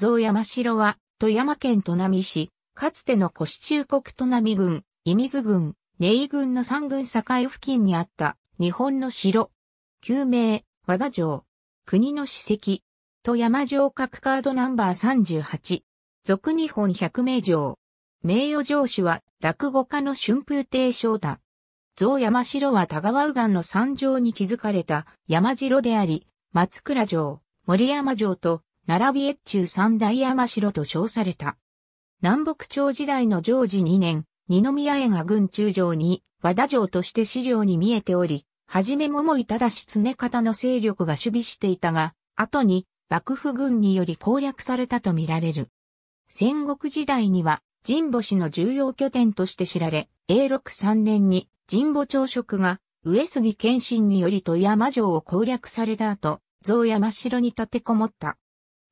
象山城は、富山県砺波市、かつての古市中国砺波郡、伊水郡、根井郡の三郡境付近にあった、日本の城。旧名、和田城。国の史跡。富山城各カードナンバー38。俗日本百名城。名誉城主は、落語家の春風亭昇太。象山城は田川右岸の山城に築かれた山城であり、松倉城、森山城と並び越中三大山城と称された。南北朝時代の常時二年、二宮絵が軍中城に和田城として資料に見えており、はじめ桃井忠常方の勢力が守備していたが、後に幕府軍により攻略されたとみられる。戦国時代には神保氏の重要拠点として知られ、永禄三年に神保朝食が上杉謙信により富山城を攻略された後、増山城に立てこもった。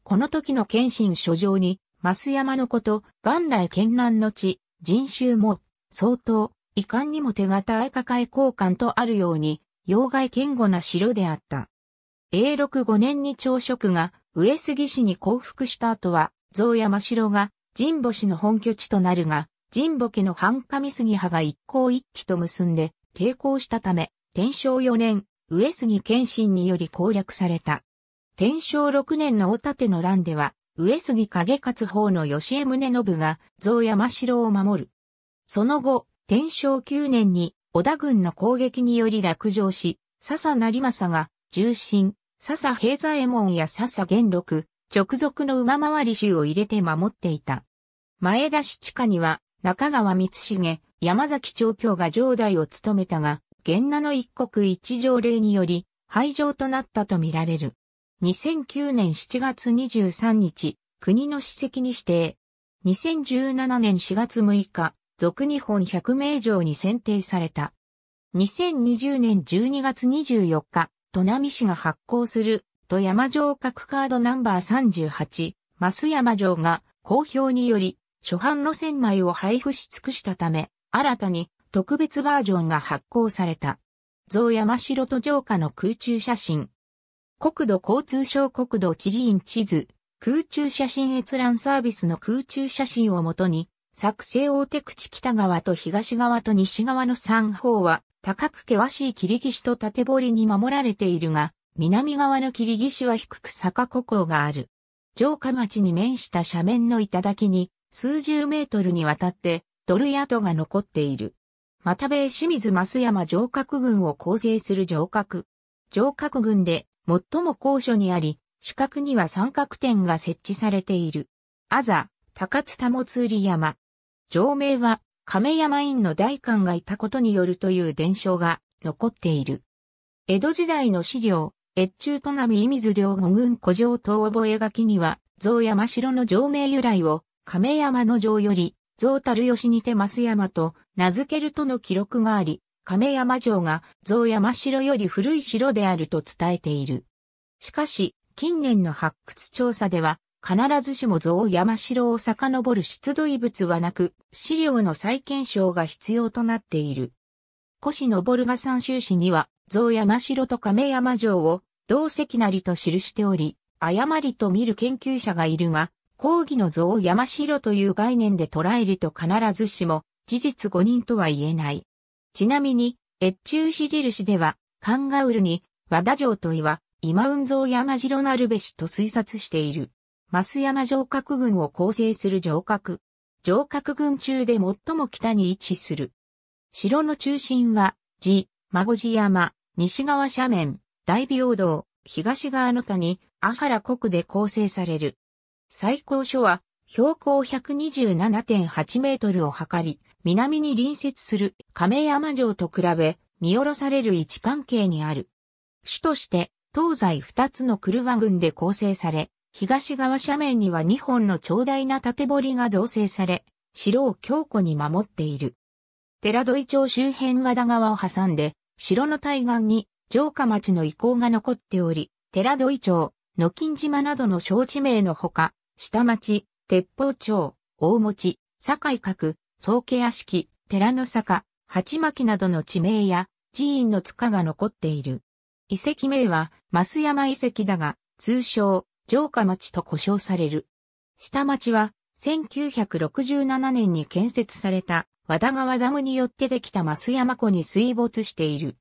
この時の謙信書状に、増山のこと、元来県南の地、人衆も、相当、遺憾にも手堅い抱え交換とあるように、要害堅固な城であった。永禄五年に朝食が上杉氏に降伏した後は、増山城が神保氏の本拠地となるが、神保家の半上杉派が一向一揆と結んで抵抗したため、天正四年、上杉謙信により攻略された。天正六年の大立の乱では、上杉景勝法の吉江宗信が、象山城を守る。その後、天正九年に、織田軍の攻撃により落城し、笹成政が、重臣、笹平左衛門や笹元禄、直属の馬回り衆を入れて守っていた。前田市地下には、中川光重、山崎長教が城代を務めたが、源名の一国一条令により、廃城となったとみられる。2009年7月23日、国の史跡に指定。2017年4月6日、俗日本百名城に選定された。2020年12月24日、砺波市が発行する、富山城各カードナンバー38、増山城が公表により、初版路線枚を配布し尽くしたため、新たに特別バージョンが発行された。増山城と城下の空中写真、国土交通省国土地理院地図、空中写真閲覧サービスの空中写真をもとに、作成大手口北側と東側と西側の3方は、高く険しい切り岸と縦堀に守られているが、南側の切り岸は低く坂古港がある。城下町に面した斜面の頂に、数十メートルにわたって、ドル跡が残っている。又米清水増山城郭群を構成する城郭。城郭群で最も高所にあり、主角には三角点が設置されている。あざ、高津田もつ山。城名は、亀山院の大官がいたことによるという伝承が残っている。江戸時代の資料、越中都並伊水両五軍古城東覚書には、象山城の城名由来を、亀山の城より、象樽吉にて増山と名付けるとの記録があり、亀山城が象山城より古い城であると伝えている。しかし、近年の発掘調査では、必ずしも像山城を遡る出土遺物はなく、資料の再検証が必要となっている。古市のボルガ山州市には、象山城と亀山城を、同席なりと記しており、誤りと見る研究者がいるが、講義の増山城という概念で捉えると必ずしも、事実誤認とは言えない。ちなみに、越中市印では、カンガウルに、和田城と岩、今雲蔵山城なるべしと推察している。増山城郭群を構成する城郭。城郭群中で最も北に位置する。城の中心は、地、孫寺山、西側斜面、大平等、東側の谷、阿原国で構成される。最高所は、標高127.8メートルを測り、南に隣接する亀山城と比べ、見下ろされる位置関係にある。主として、東西2つの車群で構成され、東側斜面には2本の長大な縦堀が造成され、城を強固に守っている。寺戸井町周辺和田川を挟んで、城の対岸に城下町の遺構が残っており、寺戸井町、野金島などの小地名のほか、下町、鉄砲町、大餅、境角、宗家屋敷、寺の坂、鉢巻などの地名や寺院の塚が残っている。遺跡名は、増山遺跡だが、通称、城下町と呼称される。下町は、1967年に建設された、和田川ダムによってできた増山湖に水没している。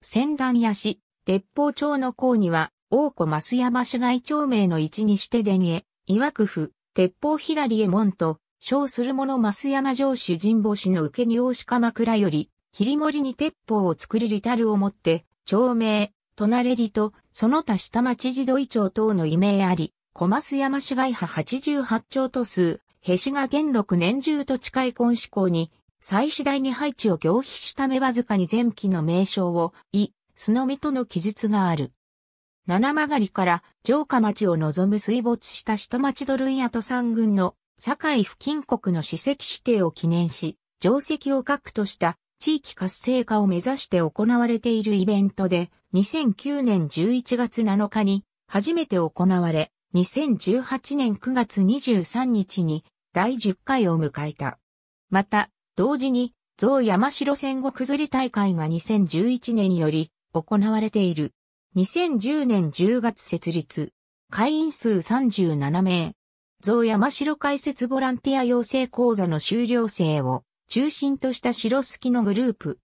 仙段屋市、鉄砲町の港には、大湖増山市街町名の位置にして出にえ、岩区府、鉄砲左衛門と、小する者増山城主人母子の受けに大鹿枕より、切り盛りに鉄砲を作りリタルをもって、町名、隣りと、その他下町地土井町等の異名あり、小増山市街派88町都数、へしが元禄年中と近い根志向に、祭祀台に配置を行否しためわずかに前期の名称を、い、すのみとの記述がある。七曲りから城下町を望む水没した下町土塁跡三軍の堺付近国の史跡指定を記念し、定石を核とした地域活性化を目指して行われているイベントで、2009年11月7日に初めて行われ、2018年9月23日に第10回を迎えた。また、同時に、象山城戦後崩り大会が2011年により行われている。2010年10月設立。会員数37名。増山城解説ボランティア養成講座の修了生を中心とした城好きのグループ。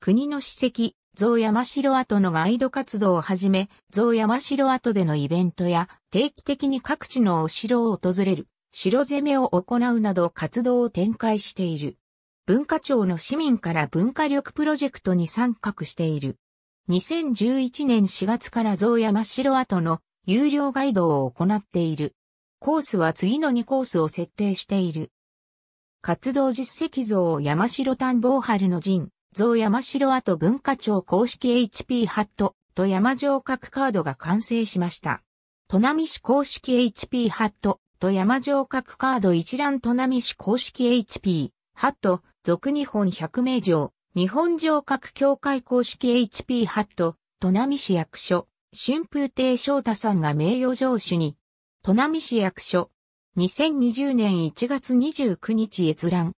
国の史跡、増山城跡のガイド活動をはじめ、増山城跡でのイベントや定期的に各地のお城を訪れる、城攻めを行うなど活動を展開している。文化庁の市民から文化力プロジェクトに参画している。2011年4月から増山城跡の有料ガイドを行っている。コースは次の2コースを設定している。活動実績像山城探訪春の陣、像山城跡文化庁公式 HP ハットと山城角カードが完成しました。砺波市公式 HP ハットと山城角カード一覧砺波市公式 HP ハット俗日本百名城日本城各協会公式 HP ハット砺波市役所春風亭昇太さんが名誉城主に砺波市役所。2020年1月29日閲覧。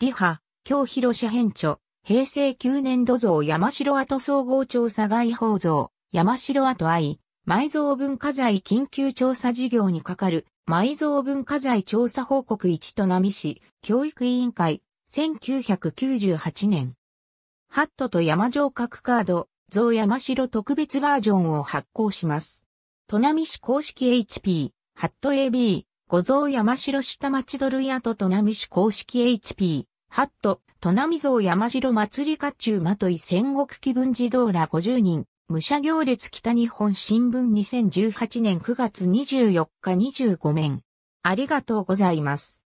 リハ、京広社編著。平成9年度像山城跡総合調査外報像。山城跡愛。埋蔵文化財緊急調査事業に係る埋蔵文化財調査報告1都波市教育委員会1998年。ハットと山城角カード、像山城特別バージョンを発行します。砺波市公式 HP、ハット AB、五蔵山城下町ドルヤと砺波市公式 HP、ハット、砺波蔵山城祭り甲冑まとい戦国気分児童ら50人、武者行列北日本新聞2018年9月24日25面。ありがとうございます。